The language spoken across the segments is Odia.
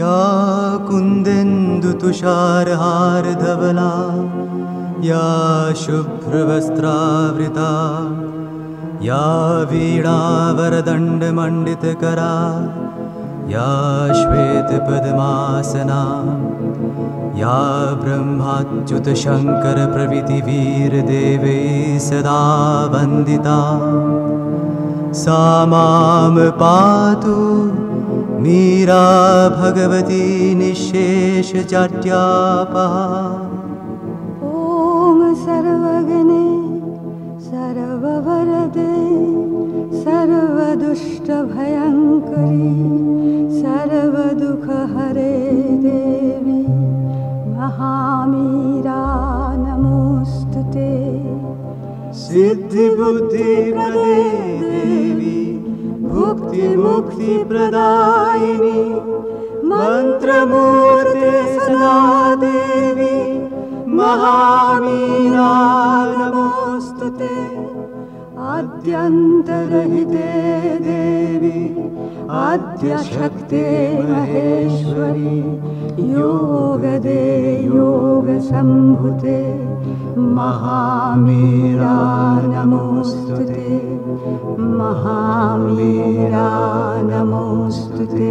या कुन्देन्दु तुषारहारधवला या शुभ्रवस्त्रावृता या वीणावरदण्डमण्डितकरा या श्वेतपद्मासना या ब्रह्माच्युतशङ्करप्रभृतिवीरदेवे सदा वन्दिता सा मां पातु मीरा भगवती निशेष निशेषजाट्यापा ॐ सर्वगने सर्ववरदे सर्वदुष्टभयङ्करी सर्वदुःखहरे देवी महामीरा नमोऽस्तु सिद्धिबुदे मुक्तिप्रदायिनी मन्त्रभूते सदा देवी महावीरानमोऽस्तु ते अत्यन्तरहिते देवी अद्य महेश्वरी योगदे योगशम्भुते महावीरा नमोऽस्तुते महावीरा नमोस्तुते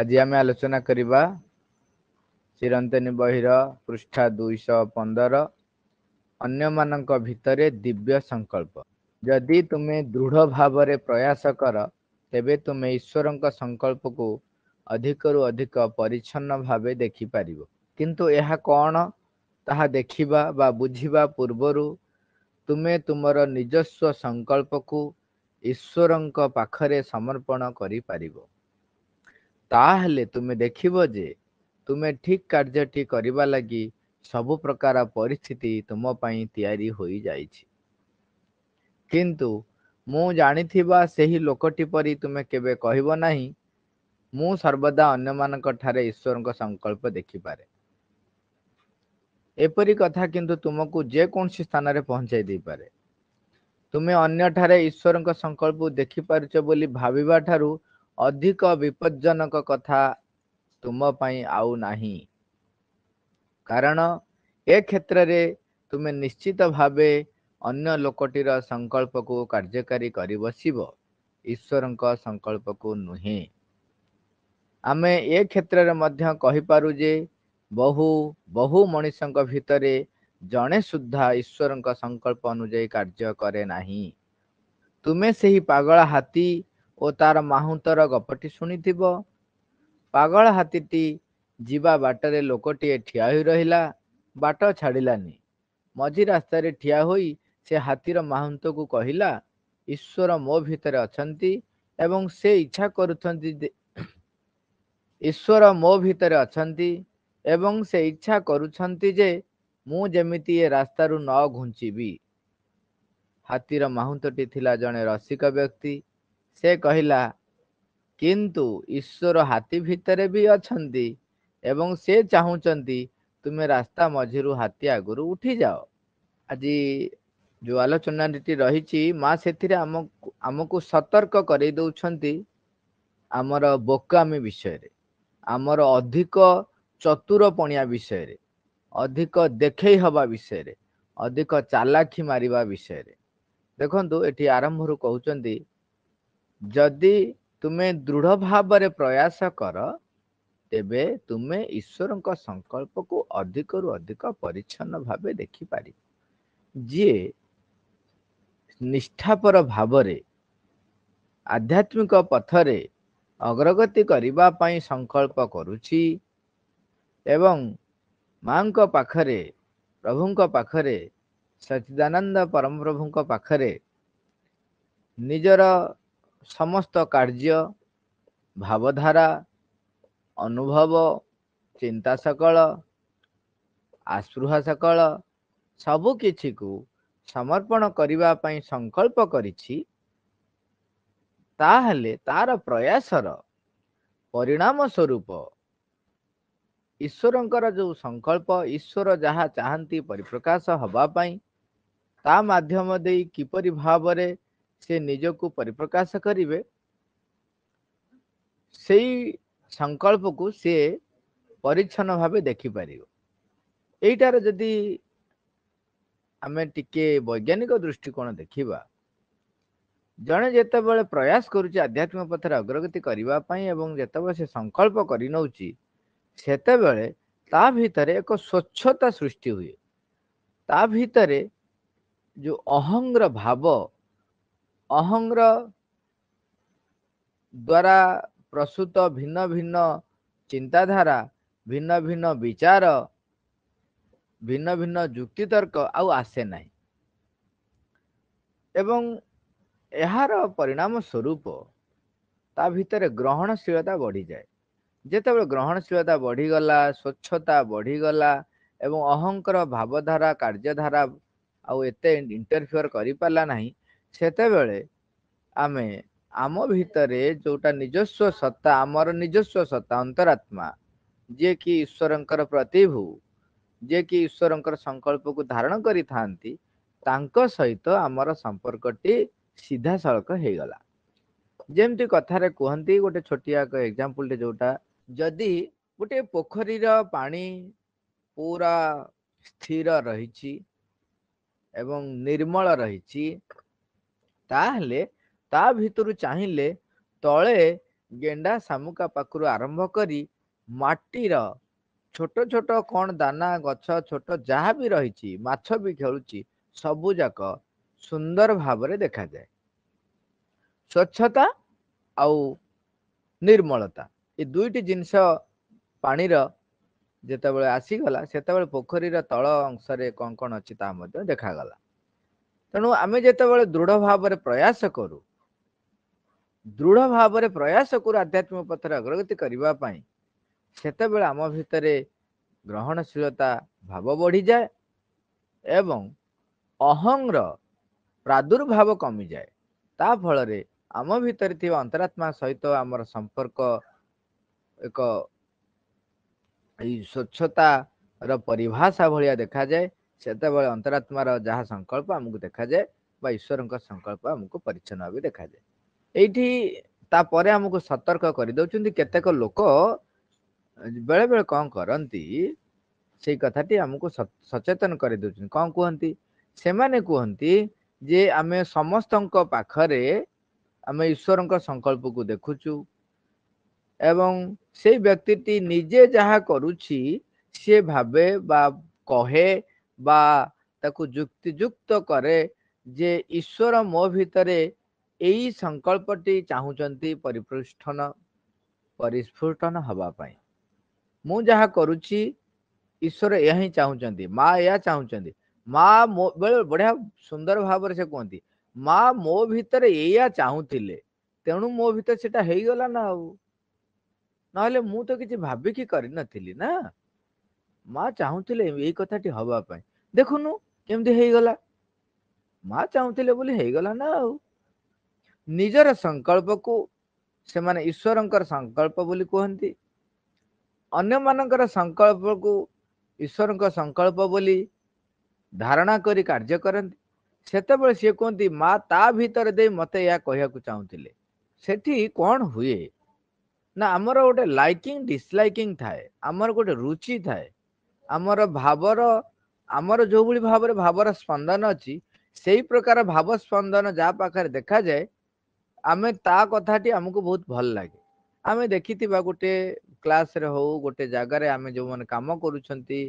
आज आम आलोचना करवा चिरंतन बहर पृष्ठा दुईश पंदर अन्न मान भाई दिव्य संकल्प जदि तुम्हें दृढ़ भाव प्रयास कर तेज तुम्हें ईश्वर संकल्प को अधिक रु अधिक परिच्छन भाव देखिपार କିନ୍ତୁ ଏହା କ'ଣ ତାହା ଦେଖିବା ବା ବୁଝିବା ପୂର୍ବରୁ ତୁମେ ତୁମର ନିଜସ୍ୱ ସଂକଳ୍ପକୁ ଈଶ୍ୱରଙ୍କ ପାଖରେ ସମର୍ପଣ କରିପାରିବ ତାହେଲେ ତୁମେ ଦେଖିବ ଯେ ତୁମେ ଠିକ୍ କାର୍ଯ୍ୟଟି କରିବା ଲାଗି ସବୁ ପ୍ରକାର ପରିସ୍ଥିତି ତୁମ ପାଇଁ ତିଆରି ହୋଇଯାଇଛି କିନ୍ତୁ ମୁଁ ଜାଣିଥିବା ସେହି ଲୋକଟି ପରି ତୁମେ କେବେ କହିବ ନାହିଁ ମୁଁ ସର୍ବଦା ଅନ୍ୟମାନଙ୍କ ଠାରେ ଈଶ୍ୱରଙ୍କ ସଂକଳ୍ପ ଦେଖିପାରେ ଏପରି କଥା କିନ୍ତୁ ତୁମକୁ ଯେକୌଣସି ସ୍ଥାନରେ ପହଞ୍ଚାଇ ଦେଇପାରେ ତୁମେ ଅନ୍ୟଠାରେ ଈଶ୍ୱରଙ୍କ ସଂକଳ୍ପ ଦେଖିପାରୁଛ ବୋଲି ଭାବିବା ଠାରୁ ଅଧିକ ବିପଦଜନକ କଥା ତୁମ ପାଇଁ ଆଉ ନାହିଁ କାରଣ ଏ କ୍ଷେତ୍ରରେ ତୁମେ ନିଶ୍ଚିତ ଭାବେ ଅନ୍ୟ ଲୋକଟିର ସଂକଳ୍ପକୁ କାର୍ଯ୍ୟକାରୀ କରି ବସିବ ଈଶ୍ୱରଙ୍କ ସଂକଳ୍ପକୁ ନୁହେଁ ଆମେ ଏ କ୍ଷେତ୍ରରେ ମଧ୍ୟ କହିପାରୁ ଯେ ବହୁ ବହୁ ମଣିଷଙ୍କ ଭିତରେ ଜଣେ ସୁଦ୍ଧା ଈଶ୍ୱରଙ୍କ ସଂକଳ୍ପ ଅନୁଯାୟୀ କାର୍ଯ୍ୟ କରେ ନାହିଁ ତୁମେ ସେହି ପାଗଳ ହାତୀ ଓ ତାର ମାହୁନ୍ତର ଗପଟି ଶୁଣିଥିବ ପାଗଳ ହାତୀଟି ଯିବା ବାଟରେ ଲୋକଟିଏ ଠିଆ ହୋଇ ରହିଲା ବାଟ ଛାଡ଼ିଲାନି ମଝି ରାସ୍ତାରେ ଠିଆ ହୋଇ ସେ ହାତୀର ମାହୁନ୍ତକୁ କହିଲା ଈଶ୍ୱର ମୋ ଭିତରେ ଅଛନ୍ତି ଏବଂ ସେ ଇଚ୍ଛା କରୁଛନ୍ତି ଈଶ୍ୱର ମୋ ଭିତରେ ଅଛନ୍ତି ଏବଂ ସେ ଇଚ୍ଛା କରୁଛନ୍ତି ଯେ ମୁଁ ଯେମିତି ଏ ରାସ୍ତାରୁ ନ ଘୁଞ୍ଚିବି ହାତୀର ମାହୁନ୍ତଟି ଥିଲା ଜଣେ ରସିକ ବ୍ୟକ୍ତି ସେ କହିଲା କିନ୍ତୁ ଈଶ୍ୱର ହାତୀ ଭିତରେ ବି ଅଛନ୍ତି ଏବଂ ସେ ଚାହୁଁଛନ୍ତି ତୁମେ ରାସ୍ତା ମଝିରୁ ହାତୀ ଆଗରୁ ଉଠିଯାଅ ଆଜି ଯେଉଁ ଆଲୋଚନାଟି ରହିଛି ମା ସେଥିରେ ଆମ ଆମକୁ ସତର୍କ କରାଇ ଦେଉଛନ୍ତି ଆମର ବୋକାମି ବିଷୟରେ ଆମର ଅଧିକ ଚତୁର ପଣିଆ ବିଷୟରେ ଅଧିକ ଦେଖେଇ ହେବା ବିଷୟରେ ଅଧିକ ଚାଲାଖି ମାରିବା ବିଷୟରେ ଦେଖନ୍ତୁ ଏଠି ଆରମ୍ଭରୁ କହୁଛନ୍ତି ଯଦି ତୁମେ ଦୃଢ଼ ଭାବରେ ପ୍ରୟାସ କର ତେବେ ତୁମେ ଈଶ୍ୱରଙ୍କ ସଂକଳ୍ପକୁ ଅଧିକରୁ ଅଧିକ ପରିଚ୍ଛନ୍ନ ଭାବେ ଦେଖିପାରିବ ଯିଏ ନିଷ୍ଠାପର ଭାବରେ ଆଧ୍ୟାତ୍ମିକ ପଥରେ ଅଗ୍ରଗତି କରିବା ପାଇଁ ସଂକଳ୍ପ କରୁଛି ଏବଂ ମାଙ୍କ ପାଖରେ ପ୍ରଭୁଙ୍କ ପାଖରେ ସଚିଦାନନ୍ଦ ପରମ ପ୍ରଭୁଙ୍କ ପାଖରେ ନିଜର ସମସ୍ତ କାର୍ଯ୍ୟ ଭାବଧାରା ଅନୁଭବ ଚିନ୍ତା ସକଳ ଆସ୍ପୃହା ସକଳ ସବୁକିଛିକୁ ସମର୍ପଣ କରିବା ପାଇଁ ସଂକଳ୍ପ କରିଛି ତାହେଲେ ତାର ପ୍ରୟାସର ପରିଣାମ ସ୍ୱରୂପ ଈଶ୍ୱରଙ୍କର ଯେଉଁ ସଂକଳ୍ପ ଈଶ୍ୱର ଯାହା ଚାହାନ୍ତି ପରିପ୍ରକାଶ ହେବା ପାଇଁ ତା ମାଧ୍ୟମ ଦେଇ କିପରି ଭାବରେ ସେ ନିଜକୁ ପରିପ୍ରକାଶ କରିବେ ସେଇ ସଂକଳ୍ପକୁ ସେ ପରିଚ୍ଛନ୍ନ ଭାବେ ଦେଖିପାରିବ ଏଇଟାର ଯଦି ଆମେ ଟିକେ ବୈଜ୍ଞାନିକ ଦୃଷ୍ଟିକୋଣ ଦେଖିବା ଜଣେ ଯେତେବେଳେ ପ୍ରୟାସ କରୁଛି ଆଧ୍ୟାତ୍ମିକ ପଥରେ ଅଗ୍ରଗତି କରିବା ପାଇଁ ଏବଂ ଯେତେବେଳେ ସେ ସଂକଳ୍ପ କରିନଉଛି ସେତେବେଳେ ତା ଭିତରେ ଏକ ସ୍ୱଚ୍ଛତା ସୃଷ୍ଟି ହୁଏ ତା ଭିତରେ ଯେଉଁ ଅହଙ୍ଗର ଭାବ ଅହଙ୍ଗର ଦ୍ୱାରା ପ୍ରସ୍ତୁତ ଭିନ୍ନ ଭିନ୍ନ ଚିନ୍ତାଧାରା ଭିନ୍ନ ଭିନ୍ନ ବିଚାର ଭିନ୍ନ ଭିନ୍ନ ଯୁକ୍ତିତର୍କ ଆଉ ଆସେ ନାହିଁ ଏବଂ ଏହାର ପରିଣାମ ସ୍ୱରୂପ ତା ଭିତରେ ଗ୍ରହଣଶୀଳତା ବଢ଼ିଯାଏ ଯେତେବେଳେ ଗ୍ରହଣଶୀଳତା ବଢ଼ିଗଲା ସ୍ୱଚ୍ଛତା ବଢ଼ିଗଲା ଏବଂ ଅହଙ୍କର ଭାବଧାରା କାର୍ଯ୍ୟଧାରା ଆଉ ଏତେ ଇଣ୍ଟରଫିୟର କରିପାରିଲା ନାହିଁ ସେତେବେଳେ ଆମେ ଆମ ଭିତରେ ଯେଉଁଟା ନିଜସ୍ୱ ସତ୍ତା ଆମର ନିଜସ୍ୱ ସତ୍ତା ଅନ୍ତରାତ୍ମା ଯିଏକି ଈଶ୍ୱରଙ୍କର ପ୍ରତିଭୁ ଯିଏକି ଈଶ୍ୱରଙ୍କର ସଂକଳ୍ପକୁ ଧାରଣ କରିଥାନ୍ତି ତାଙ୍କ ସହିତ ଆମର ସମ୍ପର୍କଟି ସିଧାସଳଖ ହେଇଗଲା ଯେମିତି କଥାରେ କୁହନ୍ତି ଗୋଟେ ଛୋଟିଆ ଏକ ଏକ୍ଜାମ୍ପଲଟେ ଯେଉଁଟା ଯଦି ଗୋଟିଏ ପୋଖରୀର ପାଣି ପୁରା ସ୍ଥିର ରହିଛି ଏବଂ ନିର୍ମଳ ରହିଛି ତାହେଲେ ତା ଭିତରୁ ଚାହିଁଲେ ତଳେ ଗେଣ୍ଡା ଶାମୁକା ପାଖରୁ ଆରମ୍ଭ କରି ମାଟିର ଛୋଟ ଛୋଟ କ'ଣ ଦାନା ଗଛ ଛୋଟ ଯାହା ବି ରହିଛି ମାଛ ବି ଖେଳୁଛି ସବୁଯାକ ସୁନ୍ଦର ଭାବରେ ଦେଖାଯାଏ ସ୍ୱଚ୍ଛତା ଆଉ ନିର୍ମଳତା ଏ ଦୁଇଟି ଜିନିଷ ପାଣିର ଯେତେବେଳେ ଆସିଗଲା ସେତେବେଳେ ପୋଖରୀର ତଳ ଅଂଶରେ କ'ଣ କ'ଣ ଅଛି ତାହା ମଧ୍ୟ ଦେଖାଗଲା ତେଣୁ ଆମେ ଯେତେବେଳେ ଦୃଢ଼ ଭାବରେ ପ୍ରୟାସ କରୁ ଦୃଢ଼ ଭାବରେ ପ୍ରୟାସ କରୁ ଆଧ୍ୟାତ୍ମିକ ପଥରେ ଅଗ୍ରଗତି କରିବା ପାଇଁ ସେତେବେଳେ ଆମ ଭିତରେ ଗ୍ରହଣଶୀଳତା ଭାବ ବଢ଼ିଯାଏ ଏବଂ ଅହଂର ପ୍ରାଦୁର୍ଭାବ କମିଯାଏ ତା ଫଳରେ ଆମ ଭିତରେ ଥିବା ଅନ୍ତରାତ୍ମା ସହିତ ଆମର ସମ୍ପର୍କ ଏକ ଏଇ ସ୍ୱଚ୍ଛତାର ପରିଭାଷା ଭଳିଆ ଦେଖାଯାଏ ସେତେବେଳେ ଅନ୍ତରାତ୍ମାର ଯାହା ସଂକଳ୍ପ ଆମକୁ ଦେଖାଯାଏ ବା ଈଶ୍ୱରଙ୍କ ସଂକଳ୍ପ ଆମକୁ ପରିଚ୍ଛନ୍ନ ଭାବେ ଦେଖାଯାଏ ଏଇଠି ତାପରେ ଆମକୁ ସତର୍କ କରିଦେଉଛନ୍ତି କେତେକ ଲୋକ ବେଳେବେଳେ କ'ଣ କରନ୍ତି ସେଇ କଥାଟି ଆମକୁ ସଚେତନ କରିଦେଉଛନ୍ତି କ'ଣ କୁହନ୍ତି ସେମାନେ କୁହନ୍ତି ଯେ ଆମେ ସମସ୍ତଙ୍କ ପାଖରେ ଆମେ ଈଶ୍ୱରଙ୍କ ସଂକଳ୍ପକୁ ଦେଖୁଛୁ ଏବଂ ସେଇ ବ୍ୟକ୍ତିଟି ନିଜେ ଯାହା କରୁଛି ସିଏ ଭାବେ ବା କହେ ବା ତାକୁ ଯୁକ୍ତିଯୁକ୍ତ କରେ ଯେ ଈଶ୍ୱର ମୋ ଭିତରେ ଏଇ ସଂକଳ୍ପଟି ଚାହୁଁଛନ୍ତି ପରିପୃଷ୍ଠନ ପରିସ୍ଫୁଟନ ହେବା ପାଇଁ ମୁଁ ଯାହା କରୁଛି ଈଶ୍ୱର ଏହା ହିଁ ଚାହୁଁଛନ୍ତି ମା ଏହା ଚାହୁଁଛନ୍ତି ମା ମୋ ବେଳେ ବଢିଆ ସୁନ୍ଦର ଭାବରେ ସେ କୁହନ୍ତି ମା ମୋ ଭିତରେ ଏଇଆ ଚାହୁଁଥିଲେ ତେଣୁ ମୋ ଭିତରେ ସେଇଟା ହେଇଗଲା ନା ଆଉ ନହେଲେ ମୁଁ ତ କିଛି ଭାବିକି କରିନଥିଲି ନା ମା ଚାହୁଁଥିଲେ ଏଇ କଥାଟି ହବା ପାଇଁ ଦେଖୁନୁ କେମିତି ହେଇଗଲା ମା ଚାହୁଁଥିଲେ ବୋଲି ହେଇଗଲା ନା ଆଉ ନିଜର ସଂକଳ୍ପକୁ ସେମାନେ ଈଶ୍ୱରଙ୍କର ସଂକଳ୍ପ ବୋଲି କୁହନ୍ତି ଅନ୍ୟମାନଙ୍କର ସଂକଳ୍ପକୁ ଈଶ୍ୱରଙ୍କ ସଂକଳ୍ପ ବୋଲି ଧାରଣା କରି କାର୍ଯ୍ୟ କରନ୍ତି ସେତେବେଳେ ସିଏ କୁହନ୍ତି ମା ତା ଭିତରେ ଦେଇ ମତେ ଏହା କହିବାକୁ ଚାହୁଁଥିଲେ ସେଠି କ'ଣ ହୁଏ ନା ଆମର ଗୋଟେ ଲାଇକିଂ ଡିସଲାଇକିଂ ଥାଏ ଆମର ଗୋଟେ ରୁଚି ଥାଏ ଆମର ଭାବର ଆମର ଯେଉଁଭଳି ଭାବରେ ଭାବର ସ୍ପନ୍ଦନ ଅଛି ସେଇ ପ୍ରକାର ଭାବ ସ୍ପନ୍ଦନ ଯାହା ପାଖରେ ଦେଖାଯାଏ ଆମେ ତା କଥାଟି ଆମକୁ ବହୁତ ଭଲ ଲାଗେ ଆମେ ଦେଖିଥିବା ଗୋଟେ କ୍ଲାସରେ ହଉ ଗୋଟେ ଜାଗାରେ ଆମେ ଯେଉଁମାନେ କାମ କରୁଛନ୍ତି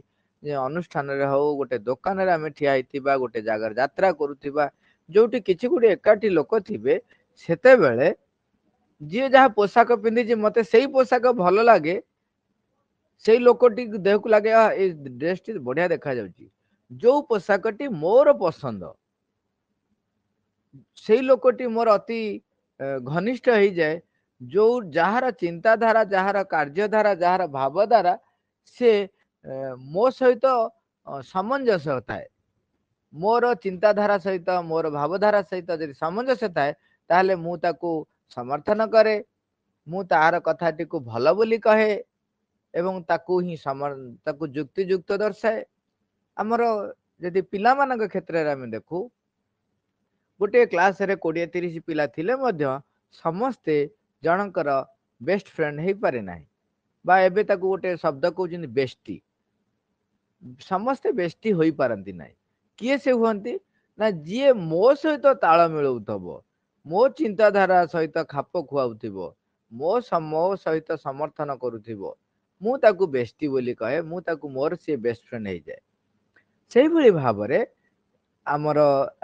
ଅନୁଷ୍ଠାନରେ ହଉ ଗୋଟେ ଦୋକାନରେ ଆମେ ଠିଆ ହେଇଥିବା ଗୋଟେ ଜାଗାରେ ଯାତ୍ରା କରୁଥିବା ଯେଉଁଠି କିଛି ଗୋଟେ ଏକାଠି ଲୋକ ଥିବେ ସେତେବେଳେ जी जहाँ पोशाक पिंधि मत से पोशाक भल लगे से लोकटी देह को लगे ड्रेस टी बढ़िया देखा जो पोशाक मोर पसंद से लोकटी मोर अति घनिष्ठ हो जाए जो जार चिंताधारा जार कार्यधारा जार भावधारा से मो सहित तो सामंजस्य था मोर चिंताधारा सहित मोर भावधारा सहित जो सामंजस्य था मुझे ସମର୍ଥନ କରେ ମୁଁ ତାହାର କଥାଟିକୁ ଭଲ ବୋଲି କହେ ଏବଂ ତାକୁ ହିଁ ତାକୁ ଯୁକ୍ତିଯୁକ୍ତ ଦର୍ଶାଏ ଆମର ଯଦି ପିଲାମାନଙ୍କ କ୍ଷେତ୍ରରେ ଆମେ ଦେଖୁ ଗୋଟିଏ କ୍ଲାସ୍ରେ କୋଡ଼ିଏ ତିରିଶ ପିଲା ଥିଲେ ମଧ୍ୟ ସମସ୍ତେ ଜଣଙ୍କର ବେଷ୍ଟ ଫ୍ରେଣ୍ଡ ହେଇପାରେ ନାହିଁ ବା ଏବେ ତାକୁ ଗୋଟେ ଶବ୍ଦ କହୁଛନ୍ତି ବେଷ୍ଟି ସମସ୍ତେ ବେଷ୍ଟି ହୋଇପାରନ୍ତି ନାହିଁ କିଏ ସେ ହୁଅନ୍ତି ନା ଯିଏ ମୋ ସହିତ ତାଳ ମିଳଉଥିବ ମୋ ଚିନ୍ତାଧାରା ସହିତ ଖାପ ଖୁଆଉଥିବ ମୋ ମୋ ସହିତ ସମର୍ଥନ କରୁଥିବ ମୁଁ ତାକୁ ବେଷ୍ଟି ବୋଲି କହେ ମୁଁ ତାକୁ ମୋର ସିଏ ବେଷ୍ଟ ଫ୍ରେଣ୍ଡ ହେଇଯାଏ ସେଇଭଳି ଭାବରେ ଆମର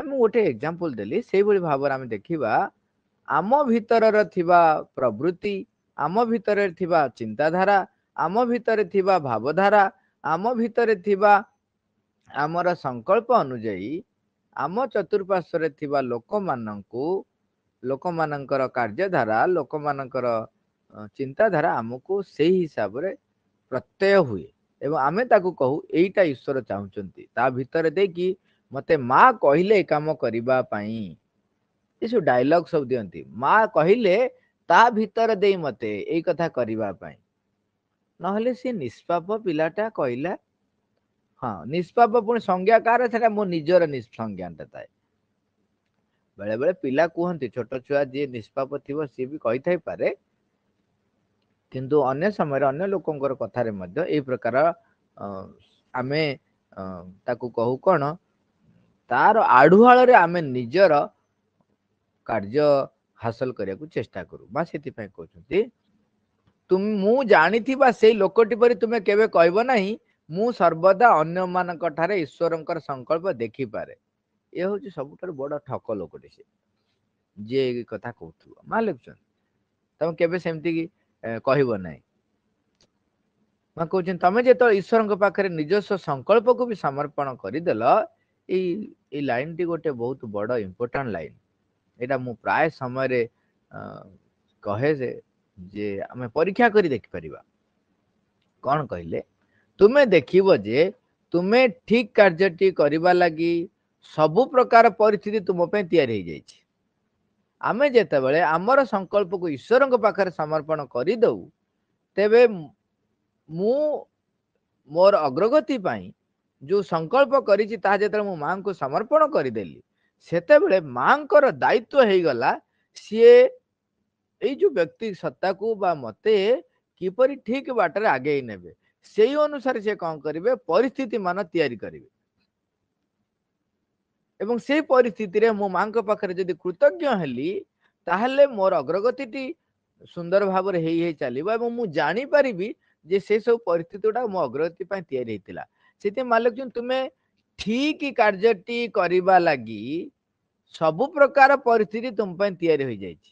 ମୁଁ ଗୋଟେ ଏକ୍ଜାମ୍ପଲ ଦେଲି ସେଇଭଳି ଭାବରେ ଆମେ ଦେଖିବା ଆମ ଭିତରର ଥିବା ପ୍ରବୃତ୍ତି ଆମ ଭିତରେ ଥିବା ଚିନ୍ତାଧାରା ଆମ ଭିତରେ ଥିବା ଭାବଧାରା ଆମ ଭିତରେ ଥିବା ଆମର ସଂକଳ୍ପ ଅନୁଯାୟୀ ଆମ ଚତୁଃପାର୍ଶ୍ୱରେ ଥିବା ଲୋକମାନଙ୍କୁ ଲୋକମାନଙ୍କର କାର୍ଯ୍ୟଧାରା ଲୋକମାନଙ୍କର ଚିନ୍ତାଧାରା ଆମକୁ ସେହି ହିସାବରେ ପ୍ରତ୍ୟୟ ହୁଏ ଏବଂ ଆମେ ତାକୁ କହୁ ଏଇଟା ଈଶ୍ୱର ଚାହୁଁଛନ୍ତି ତା ଭିତରେ ଦେଇକି ମୋତେ ମା କହିଲେ ଏ କାମ କରିବା ପାଇଁ ଏସବୁ ଡାଇଲଗ୍ ସବୁ ଦିଅନ୍ତି ମା କହିଲେ ତା ଭିତରେ ଦେଇ ମୋତେ ଏଇ କଥା କରିବା ପାଇଁ ନହେଲେ ସେ ନିଷ୍ପାପ ପିଲାଟା କହିଲା ହଁ ନିଷ୍ପାପ ପୁଣି ସଂଜ୍ଞା କାହାର ସେଟା ମୋ ନିଜର ସଂଜ୍ଞାଟା ଥାଏ ବେଳେ ବେଳେ ପିଲା କୁହନ୍ତି ଛୋଟ ଛୁଆ ଯିଏ ନିଷ୍ପାପ ଥିବ ସିଏ ବି କହିଥାଇପାରେ କିନ୍ତୁ ଅନ୍ୟ ସମୟରେ ଅନ୍ୟ ଲୋକଙ୍କର କଥାରେ ମଧ୍ୟ ଏହି ପ୍ରକାର ଆମେ ତାକୁ କହୁ କ'ଣ ତାର ଆଢୁଆଳରେ ଆମେ ନିଜର କାର୍ଯ୍ୟ ହାସଲ କରିବାକୁ ଚେଷ୍ଟା କରୁ ବା ସେଥିପାଇଁ କହୁଛନ୍ତି ତୁମେ ମୁଁ ଜାଣିଥିବା ସେଇ ଲୋକଟି ପରି ତୁମେ କେବେ କହିବ ନାହିଁ ମୁଁ ସର୍ବଦା ଅନ୍ୟମାନଙ୍କ ଠାରେ ଈଶ୍ୱରଙ୍କର ସଂକଳ୍ପ ଦେଖିପାରେ ଇଏ ହେଉଛି ସବୁଠାରୁ ବଡ଼ ଠକ ଲୋକଟି ସିଏ ଯିଏ ଏ କଥା କହୁଥିବ ମାଲିକୁଛନ୍ତି ତମେ କେବେ ସେମିତି କି କହିବ ନାହିଁ ମାଆ କହୁଛନ୍ତି ତମେ ଯେତେବେଳେ ଈଶ୍ୱରଙ୍କ ପାଖରେ ନିଜସ୍ୱ ସଂକଳ୍ପକୁ ବି ସମର୍ପଣ କରିଦେଲ ଏଇ ଏଇ ଲାଇନ୍ଟି ଗୋଟେ ବହୁତ ବଡ଼ ଇମ୍ପୋର୍ଟାଣ୍ଟ ଲାଇନ୍ ଏଇଟା ମୁଁ ପ୍ରାୟ ସମୟରେ କହେ ଯେ ଯେ ଆମେ ପରୀକ୍ଷା କରି ଦେଖିପାରିବା କ'ଣ କହିଲେ ତୁମେ ଦେଖିବ ଯେ ତୁମେ ଠିକ କାର୍ଯ୍ୟଟି କରିବା ଲାଗି ସବୁ ପ୍ରକାର ପରିସ୍ଥିତି ତୁମ ପାଇଁ ତିଆରି ହେଇଯାଇଛି ଆମେ ଯେତେବେଳେ ଆମର ସଂକଳ୍ପକୁ ଈଶ୍ୱରଙ୍କ ପାଖରେ ସମର୍ପଣ କରିଦେଉ ତେବେ ମୁଁ ମୋର ଅଗ୍ରଗତି ପାଇଁ ଯେଉଁ ସଂକଳ୍ପ କରିଛି ତାହା ଯେତେବେଳେ ମୁଁ ମାଆଙ୍କୁ ସମର୍ପଣ କରିଦେଲି ସେତେବେଳେ ମାଆଙ୍କର ଦାୟିତ୍ୱ ହେଇଗଲା ସିଏ ଏଇ ଯେଉଁ ବ୍ୟକ୍ତି ସତ୍ତାକୁ ବା ମୋତେ କିପରି ଠିକ ବାଟରେ ଆଗେଇ ନେବେ ସେଇ ଅନୁସାରେ ସେ କ'ଣ କରିବେ ପରିସ୍ଥିତି ମାନ ତିଆରି କରିବେ ଏବଂ ସେଇ ପରିସ୍ଥିତିରେ ମୋ ମାଙ୍କ ପାଖରେ ଯଦି କୃତଜ୍ଞ ହେଲି ତାହେଲେ ମୋର ଅଗ୍ରଗତିଟି ସୁନ୍ଦର ଭାବରେ ହେଇ ହେଇ ଚାଲିବ ଏବଂ ମୁଁ ଜାଣିପାରିବି ଯେ ସେ ସବୁ ପରିସ୍ଥିତି ଗୁଡାକ ମୋ ଅଗ୍ରଗତି ପାଇଁ ତିଆରି ହେଇଥିଲା ସେଥିପାଇଁ ମାଲିକ ତୁମେ ଠିକ କାର୍ଯ୍ୟଟି କରିବା ଲାଗି ସବୁ ପ୍ରକାର ପରିସ୍ଥିତି ତୁମ ପାଇଁ ତିଆରି ହୋଇଯାଇଛି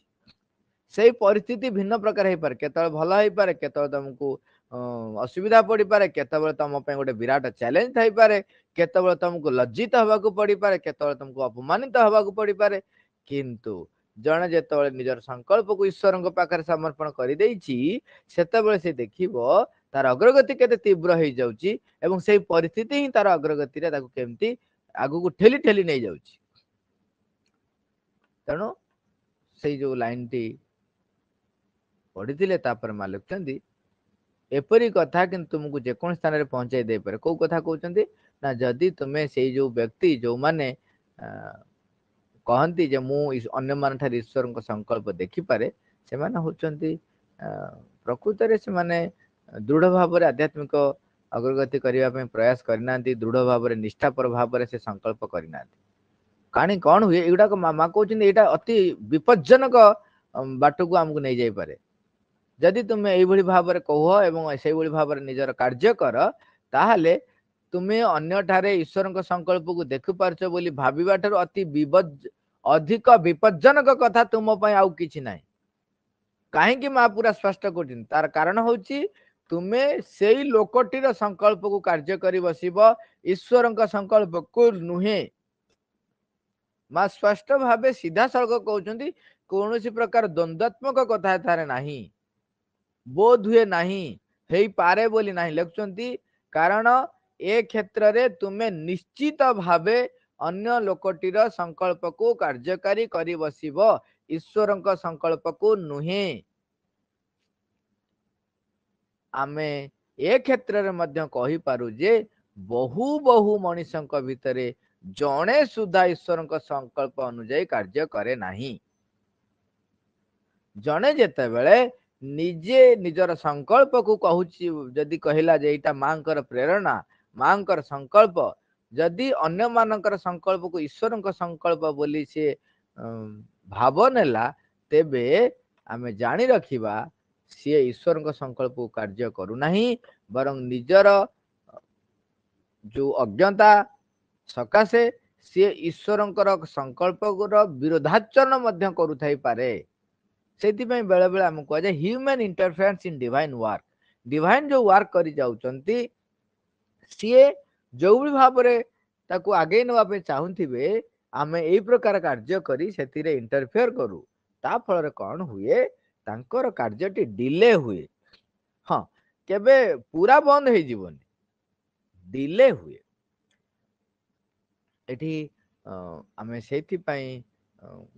ସେଇ ପରିସ୍ଥିତି ଭିନ୍ନ ପ୍ରକାର ହେଇପାରେ କେତେବେଳେ ଭଲ ହେଇପାରେ କେତେବେଳେ ତମକୁ ଅସୁବିଧା ପଡ଼ିପାରେ କେତେବେଳେ ତମ ପାଇଁ ଗୋଟେ ବିରାଟ ଚ୍ୟାଲେଞ୍ଜ ଥାଇପାରେ କେତେବେଳେ ତମକୁ ଲଜ୍ଜିତ ହେବାକୁ ପଡ଼ିପାରେ କେତେବେଳେ ତମକୁ ଅପମାନିତ ହେବାକୁ ପଡ଼ିପାରେ କିନ୍ତୁ ଜଣେ ଯେତେବେଳେ ନିଜର ସଂକଳ୍ପକୁ ଈଶ୍ୱରଙ୍କ ପାଖରେ ସମର୍ପଣ କରିଦେଇଛି ସେତେବେଳେ ସେ ଦେଖିବ ତାର ଅଗ୍ରଗତି କେତେ ତୀବ୍ର ହେଇଯାଉଛି ଏବଂ ସେଇ ପରିସ୍ଥିତି ହିଁ ତାର ଅଗ୍ରଗତିରେ ତାକୁ କେମିତି ଆଗକୁ ଠେଲି ଠେଲି ନେଇଯାଉଛି ତେଣୁ ସେଇ ଯୋଉ ଲାଇନ୍ଟି ପଢ଼ିଥିଲେ ତାପରେ ମା ଲେଖୁଛନ୍ତି एपरी कथा कि तुमको जेको स्थान में पहुंचाई दे पारे कौ कथा कहते ना जदि तुम्हें से जो व्यक्ति जो मैंने कहती जो मुन मान ईश्वर संकल्प देखिपे से प्रकृत से मैंने दृढ़ भाव आध्यात्मिक अग्रगति करने प्रयास करना दृढ़ भाव निष्ठापर भाव से संकल्प करना कहानी कौन हुए युवा मामा कहते अति विपज्जनक बाट को आमको नहीं जापे जदि तुम्हें ये भाव कह से भाव निजर कार्य कर तुम्हें अंठार ईश्वर संकल्प को देख पार्च बोली भाविवा ठार अति अधिक विपज्जनक कथा तुम्हें आउ कि ना कहीं माँ पूरा स्पष्ट कर तार कारण हूँ तुम्हें से लोकटीर संकल्प को कार्य कर बसव ईश्वर संकल्प को नुहे माँ स्पष्ट भाव सीधा सड़क कहते कौन सी प्रकार द्वंद्वात्मक कथा ना बोध हुए नाही पारे बोली ना लिखुंत कारण ए क्षेत्र में तुम्हें निश्चित भाव अन्य लोकटीर संकल्प को कार्यकारी कर ईश्वर संकल्प को नुहे आम ए क्षेत्र मेंपरजे बहु बहु मनीष जड़े सुधा ईश्वर संकल्प अनुजाई कार्य करे ना जड़े जिते बड़े ନିଜେ ନିଜର ସଂକଳ୍ପକୁ କହୁଛି ଯଦି କହିଲା ଯେ ଏଇଟା ମାଙ୍କର ପ୍ରେରଣା ମାଙ୍କର ସଂକଳ୍ପ ଯଦି ଅନ୍ୟମାନଙ୍କର ସଂକଳ୍ପକୁ ଈଶ୍ୱରଙ୍କ ସଂକଳ୍ପ ବୋଲି ସିଏ ଭାବ ନେଲା ତେବେ ଆମେ ଜାଣି ରଖିବା ସିଏ ଈଶ୍ୱରଙ୍କ ସଂକଳ୍ପକୁ କାର୍ଯ୍ୟ କରୁନାହିଁ ବରଂ ନିଜର ଯେଉଁ ଅଜ୍ଞତା ସକାଶେ ସିଏ ଈଶ୍ୱରଙ୍କର ସଂକଳ୍ପର ବିରୋଧାଚରଣ ମଧ୍ୟ କରୁଥାଇପାରେ ସେଥିପାଇଁ ବେଳେବେଳେ ଆମେ କୁହାଯାଏ human interference in divine work divine ଯେଉଁ ୱାର୍କ କରିଯାଉଛନ୍ତି ସିଏ ଯେଉଁଭଳି ଭାବରେ ତାକୁ ଆଗେଇ ନେବା ପାଇଁ ଚାହୁଁଥିବେ ଆମେ ଏଇ ପ୍ରକାର କାର୍ଯ୍ୟ କରି ସେଥିରେ ଇଣ୍ଟରଫିଅର କରୁ ତା ଫଳରେ କ'ଣ ହୁଏ ତାଙ୍କର କାର୍ଯ୍ୟଟି ଡିଲେ ହୁଏ ହଁ କେବେ ପୁରା ବନ୍ଦ ହେଇଯିବନି ଡିଲେ ହୁଏ ଏଠି ଆମେ ସେଇଥିପାଇଁ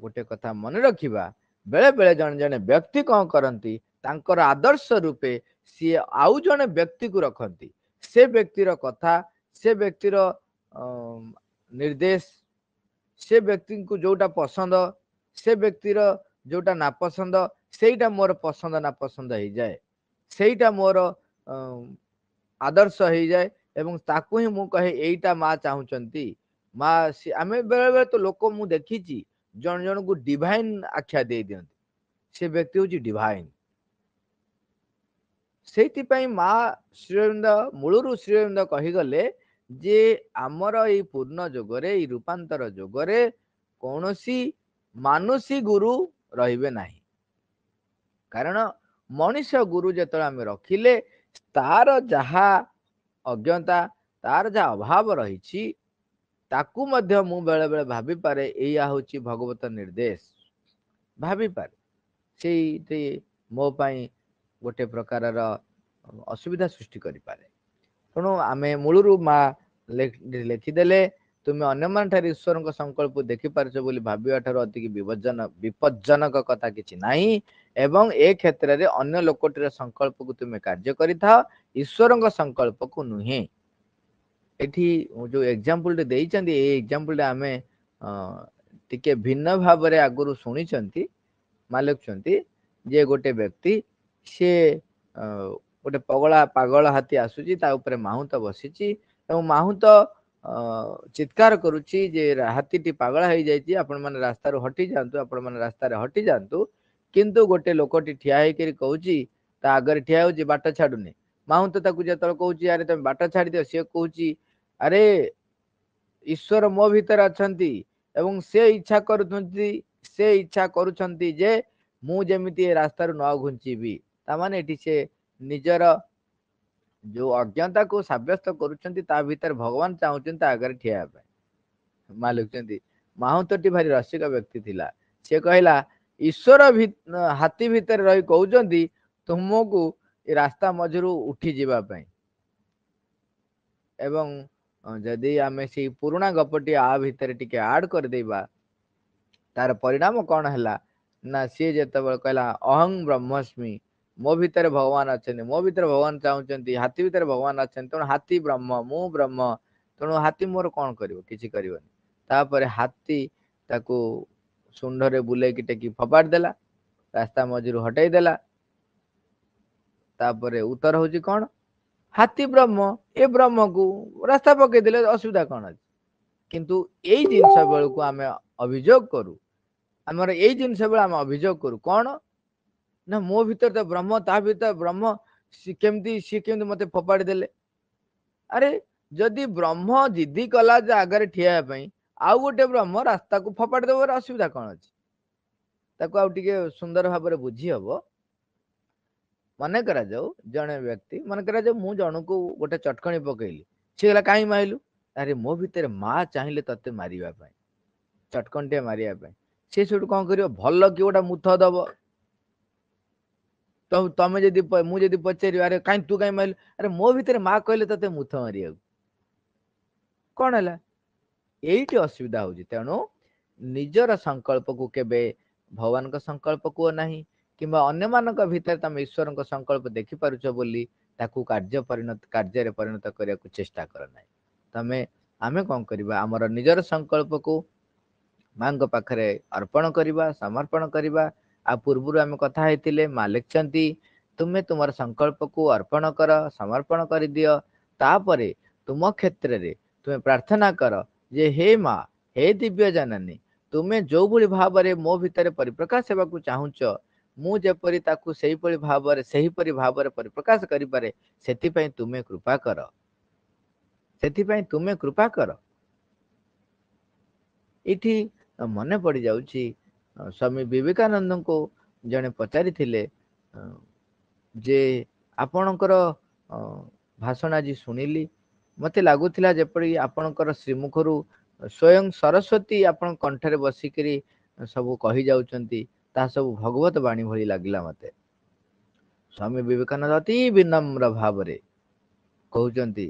ଗୋଟେ କଥା ମନେ ରଖିବା ବେଳେ ବେଳେ ଜଣେ ଜଣେ ବ୍ୟକ୍ତି କ'ଣ କରନ୍ତି ତାଙ୍କର ଆଦର୍ଶ ରୂପେ ସିଏ ଆଉ ଜଣେ ବ୍ୟକ୍ତିକୁ ରଖନ୍ତି ସେ ବ୍ୟକ୍ତିର କଥା ସେ ବ୍ୟକ୍ତିର ନିର୍ଦ୍ଦେଶ ସେ ବ୍ୟକ୍ତିଙ୍କୁ ଯୋଉଟା ପସନ୍ଦ ସେ ବ୍ୟକ୍ତିର ଯୋଉଟା ନାପସନ୍ଦ ସେଇଟା ମୋର ପସନ୍ଦ ନାପସନ୍ଦ ହେଇଯାଏ ସେଇଟା ମୋର ଆଦର୍ଶ ହେଇଯାଏ ଏବଂ ତାକୁ ହିଁ ମୁଁ କହେ ଏଇଟା ମା ଚାହୁଁଛନ୍ତି ମା ଆମେ ବେଳେ ବେଳେ ତ ଲୋକ ମୁଁ ଦେଖିଛି ଜଣେ ଜଣଙ୍କୁ ଡିଭାଇନ୍ ଆଖ୍ୟା ଦେଇ ଦିଅନ୍ତି ସେ ବ୍ୟକ୍ତି ହଉଛି ଡିଭାଇନ୍ ସେଇଥିପାଇଁ ମା ଶ୍ରୀରବିନ୍ଦ ମୂଳରୁ ଶ୍ରୀରବିନ୍ଦ କହିଗଲେ ଯେ ଆମର ଏଇ ପୂର୍ଣ୍ଣ ଯୁଗରେ ଏଇ ରୂପାନ୍ତର ଯୁଗରେ କୌଣସି ମାନୁଷୀ ଗୁରୁ ରହିବେ ନାହିଁ କାରଣ ମଣିଷ ଗୁରୁ ଯେତେବେଳେ ଆମେ ରଖିଲେ ତାର ଯାହା ଅଜ୍ଞତା ତାର ଯାହା ଅଭାବ ରହିଛି ତାକୁ ମଧ୍ୟ ମୁଁ ବେଳେବେଳେ ଭାବିପାରେ ଏଇଆ ହେଉଛି ଭଗବତ ନିର୍ଦ୍ଦେଶ ଭାବିପାରେ ସେଇଠି ମୋ ପାଇଁ ଗୋଟେ ପ୍ରକାରର ଅସୁବିଧା ସୃଷ୍ଟି କରିପାରେ ତେଣୁ ଆମେ ମୂଳରୁ ମା ଲେଖିଦେଲେ ତୁମେ ଅନ୍ୟମାନ ଠାରୁ ଈଶ୍ୱରଙ୍କ ସଂକଳ୍ପ ଦେଖିପାରୁଛ ବୋଲି ଭାବିବା ଠାରୁ ଅତିକି ବିପଜନ ବିପଜ୍ଜନକ କଥା କିଛି ନାହିଁ ଏବଂ ଏ କ୍ଷେତ୍ରରେ ଅନ୍ୟ ଲୋକଟିର ସଂକଳ୍ପକୁ ତୁମେ କାର୍ଯ୍ୟ କରିଥାଅ ଈଶ୍ୱରଙ୍କ ସଂକଳ୍ପକୁ ନୁହେଁ ଏଠି ଯୋଉ ଏକ୍ଜାମ୍ପଲଟେ ଦେଇଛନ୍ତି ଏଇ ଏକ୍ଜାମ୍ପଲଟା ଆମେ ଟିକେ ଭିନ୍ନ ଭାବରେ ଆଗରୁ ଶୁଣିଛନ୍ତି ମା ଲେଖୁଛନ୍ତି ଯେ ଗୋଟେ ବ୍ୟକ୍ତି ସିଏ ଗୋଟେ ପଗଳା ପାଗଳ ହାତୀ ଆସୁଛି ତା ଉପରେ ମାହୁନ୍ତ ବସିଛି ଏବଂ ମାହୁନ୍ତ ଚିତ୍କାର କରୁଛି ଯେ ହାତୀଟି ପାଗଳା ହେଇଯାଇଛି ଆପଣମାନେ ରାସ୍ତାରୁ ହଟିଯାଆନ୍ତୁ ଆପଣମାନେ ରାସ୍ତାରେ ହଟିଯାଆନ୍ତୁ କିନ୍ତୁ ଗୋଟେ ଲୋକଟି ଠିଆ ହେଇକରି କହୁଛି ତା ଆଗରେ ଠିଆ ହେଉଛି ବାଟ ଛାଡ଼ୁନି ମାହୁନ୍ତ ତାକୁ ଯେତେବେଳେ କହୁଛି ଆରେ ତମେ ବାଟ ଛାଡ଼ିଦିଅ ସିଏ କହୁଛି ଆରେ ଈଶ୍ୱର ମୋ ଭିତରେ ଅଛନ୍ତି ଏବଂ ସେ ଇଚ୍ଛା କରୁଛନ୍ତି ସେ ଇଚ୍ଛା କରୁଛନ୍ତି ଯେ ମୁଁ ଯେମିତି ଏ ରାସ୍ତାରୁ ନ ଘୁଞ୍ଚିବି ତାମାନେ ଏଠି ସେ ନିଜର ଯେଉଁ ଅଜ୍ଞତାକୁ ସାବ୍ୟସ୍ତ କରୁଛନ୍ତି ତା ଭିତରେ ଭଗବାନ ଚାହୁଁଛନ୍ତି ତା ଆଗରେ ଠିଆ ହେବା ପାଇଁ ମା ଲେଖୁଛନ୍ତି ମାହୁନ୍ତଟି ଭାରି ରସିକ ବ୍ୟକ୍ତି ଥିଲା ସେ କହିଲା ଈଶ୍ୱର ହାତୀ ଭିତରେ ରହି କହୁଛନ୍ତି ତୁମକୁ ଏ ରାସ୍ତା ମଝିରୁ ଉଠିଯିବା ପାଇଁ ଏବଂ जदि आम से पुराणा गपटी आ भितर टी आड करदेबा तार परिणाम कौन है ना सी जो कहला अहं ब्रह्मस्मी मो भितर भगवान अच्छा मो भितर भगवान चाहते हाथी भितर भगवान अच्छा तेणु हाथी ब्रह्म मु ब्रह्म तेणु हाथी मोर कौन कर किसी करपर हाथी बुले कि टेक फपाड़ देला रास्ता मझी हटेदेला उत्तर हूँ कौन ହାତୀ ବ୍ରହ୍ମ ଏ ବ୍ରହ୍ମକୁ ରାସ୍ତା ପକେଇଦେଲେ ଅସୁବିଧା କ'ଣ ଅଛି କିନ୍ତୁ ଏଇ ଜିନିଷ ବେଳକୁ ଆମେ ଅଭିଯୋଗ କରୁ ଆମର ଏଇ ଜିନିଷ ବେଳେ ଆମେ ଅଭିଯୋଗ କରୁ କ'ଣ ନା ମୋ ଭିତରେ ତ ବ୍ରହ୍ମ ତା ଭିତରେ ବ୍ରହ୍ମ ସିଏ କେମିତି ସିଏ କେମିତି ମତେ ଫୋପାଡ଼ି ଦେଲେ ଆରେ ଯଦି ବ୍ରହ୍ମ ଜିଦି କଲା ଜାଗାରେ ଠିଆ ହେବା ପାଇଁ ଆଉ ଗୋଟେ ବ୍ରହ୍ମ ରାସ୍ତାକୁ ଫୋପାଡ଼ି ଦେବାର ଅସୁବିଧା କ'ଣ ଅଛି ତାକୁ ଆଉ ଟିକେ ସୁନ୍ଦର ଭାବରେ ବୁଝି ହବ ମନେ କରାଯାଉ ଜଣେ ବ୍ୟକ୍ତି ମନେ କରାଯାଉ ମୁଁ ଜଣକୁ ଗୋଟେ ଚଟକଣି ପକେଇଲି ସେ ହେଲା କାହିଁ ମାଇଲୁ ଆରେ ମୋ ଭିତରେ ମା ଚାହିଁଲେ ତତେ ମାରିବା ପାଇଁ ଚଟକଣିଟିଏ ମାରିବା ପାଇଁ ସେ ସେଠୁ କ'ଣ କରିବ ଭଲ କି ଗୋଟେ ମୁଥ ଦବ ତମେ ଯଦି ମୁଁ ଯଦି ପଚାରିବି ଆରେ କାହିଁ ତୁ କାହିଁ ମାରିଲୁ ଆରେ ମୋ ଭିତରେ ମା କହିଲେ ତତେ ମୁଥ ମାରିବାକୁ କ'ଣ ହେଲା ଏଇଠି ଅସୁବିଧା ହଉଛି ତେଣୁ ନିଜର ସଂକଳ୍ପକୁ କେବେ ଭଗବାନଙ୍କ ସଂକଳ୍ପ କୁହ ନାହିଁ କିମ୍ବା ଅନ୍ୟମାନଙ୍କ ଭିତରେ ତମେ ଈଶ୍ୱରଙ୍କ ସଂକଳ୍ପ ଦେଖିପାରୁଛ ବୋଲି ତାକୁ କାର୍ଯ୍ୟ ପରିଣତ କାର୍ଯ୍ୟରେ ପରିଣତ କରିବାକୁ ଚେଷ୍ଟା କର ନାହିଁ ତମେ ଆମେ କ'ଣ କରିବା ଆମର ନିଜର ସଂକଳ୍ପକୁ ମାଙ୍କ ପାଖରେ ଅର୍ପଣ କରିବା ସମର୍ପଣ କରିବା ଆଉ ପୂର୍ବରୁ ଆମେ କଥା ହେଇଥିଲେ ମା ଲେଖିଛନ୍ତି ତୁମେ ତୁମର ସଂକଳ୍ପକୁ ଅର୍ପଣ କର ସମର୍ପଣ କରିଦିଅ ତାପରେ ତୁମ କ୍ଷେତ୍ରରେ ତୁମେ ପ୍ରାର୍ଥନା କର ଯେ ହେ ମା ହେ ଦିବ୍ୟ ଜନନୀ ତୁମେ ଯୋଉଭଳି ଭାବରେ ମୋ ଭିତରେ ପରିପ୍ରକାଶ ହେବାକୁ ଚାହୁଁଛ ମୁଁ ଯେପରି ତାକୁ ସେହିପରି ଭାବରେ ସେହିପରି ଭାବରେ ପରିପ୍ରକାଶ କରିପାରେ ସେଥିପାଇଁ ତୁମେ କୃପା କର ସେଥିପାଇଁ ତୁମେ କୃପା କର ଏଠି ମନେ ପଡ଼ିଯାଉଛି ସ୍ୱାମୀ ବିବେକାନନ୍ଦଙ୍କୁ ଜଣେ ପଚାରିଥିଲେ ଯେ ଆପଣଙ୍କର ଭାଷଣ ଆଜି ଶୁଣିଲି ମୋତେ ଲାଗୁଥିଲା ଯେପରି ଆପଣଙ୍କର ଶ୍ରୀମୁଖରୁ ସ୍ୱୟଂ ସରସ୍ୱତୀ ଆପଣଙ୍କ କଣ୍ଠରେ ବସିକିରି ସବୁ କହିଯାଉଛନ୍ତି ତାହା ସବୁ ଭଗବତ ବାଣୀ ଭଳି ଲାଗିଲା ମତେ ସ୍ୱାମୀ ବିବେକାନନ୍ଦ ଅତି ବିନମ୍ର ଭାବରେ କହୁଛନ୍ତି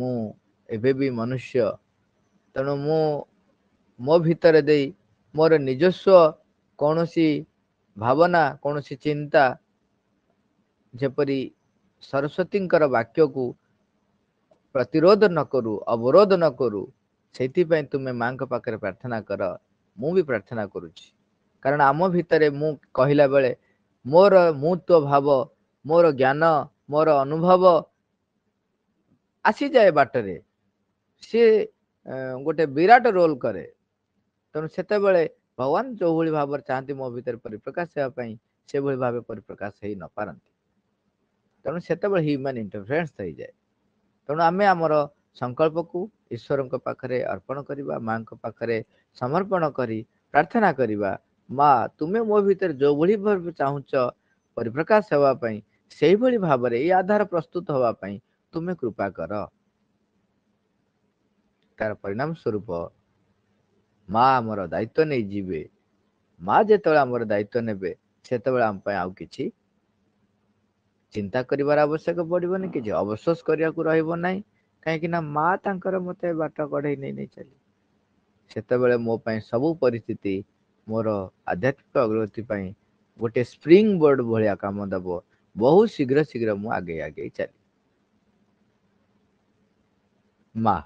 ମୁଁ ଏବେ ବି ମନୁଷ୍ୟ ତେଣୁ ମୁଁ ମୋ ଭିତରେ ଦେଇ ମୋର ନିଜସ୍ୱ କୌଣସି ଭାବନା କୌଣସି ଚିନ୍ତା ଯେପରି ସରସ୍ୱତୀଙ୍କର ବାକ୍ୟକୁ ପ୍ରତିରୋଧ ନ କରୁ ଅବରୋଧ ନ କରୁ ସେଥିପାଇଁ ତୁମେ ମାଆଙ୍କ ପାଖରେ ପ୍ରାର୍ଥନା କର ମୁଁ ବି ପ୍ରାର୍ଥନା କରୁଛି କାରଣ ଆମ ଭିତରେ ମୁଁ କହିଲା ବେଳେ ମୋର ମୁଁ ଭାବ ମୋର ଜ୍ଞାନ ମୋର ଅନୁଭବ ଆସିଯାଏ ବାଟରେ ସିଏ ଗୋଟେ ବିରାଟ ରୋଲ କରେ ତେଣୁ ସେତେବେଳେ ଭଗବାନ ଯେଉଁଭଳି ଭାବରେ ଚାହାନ୍ତି ମୋ ଭିତରେ ପରିପ୍ରକାଶ ହେବା ପାଇଁ ସେଭଳି ଭାବେ ପରିପ୍ରକାଶ ହେଇ ନ ପାରନ୍ତି ତେଣୁ ସେତେବେଳେ ହ୍ୟୁମାନ ଇଣ୍ଟରଫେରେନ୍ସ ହେଇଯାଏ ତେଣୁ ଆମେ ଆମର ସଂକଳ୍ପକୁ ଈଶ୍ୱରଙ୍କ ପାଖରେ ଅର୍ପଣ କରିବା ମାଙ୍କ ପାଖରେ ସମର୍ପଣ କରି ପ୍ରାର୍ଥନା କରିବା ମା ତୁମେ ମୋ ଭିତରେ ଯେଉଁଭଳି ଭାବେ ଚାହୁଁଛ ପରିପ୍ରକାଶ ହେବା ପାଇଁ ସେହିଭଳି ଭାବରେ ଏଇ ଆଧାର ପ୍ରସ୍ତୁତ ହେବା ପାଇଁ ତୁମେ କୃପା କର ତାର ପରିଣାମ ସ୍ୱରୂପ ମା ଆମର ଦାୟିତ୍ୱ ନେଇଯିବେ ମା ଯେତେବେଳେ ଆମର ଦାୟିତ୍ୱ ନେବେ ସେତେବେଳେ ଆମ ପାଇଁ ଆଉ କିଛି ଚିନ୍ତା କରିବାର ଆବଶ୍ୟକ ପଡ଼ିବନି କିଛି ଅବଶୋଷ କରିବାକୁ ରହିବ ନାହିଁ କାହିଁକି ନା ମା ତାଙ୍କର ମୋତେ ବାଟ କଢ଼େଇ ନେଇ ନେଇ ଚାଲି ସେତେବେଳେ ମୋ ପାଇଁ ସବୁ ପରିସ୍ଥିତି मोर आध्यात्मिक अग्रगति गोटे स्प्रिंग बोर्ड भाया कम दब बहुत शीघ्र शीघ्र मुझे आगे आगे चल माँ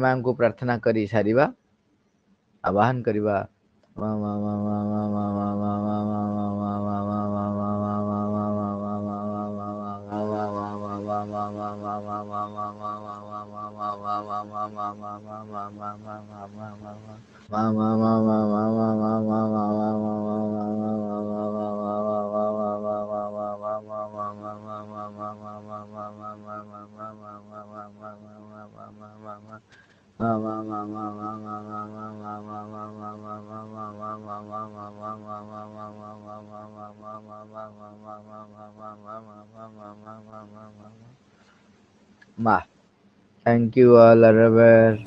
माँ को प्रार्थना कर सार आह्वान करवा mà Thank you all, Arabir.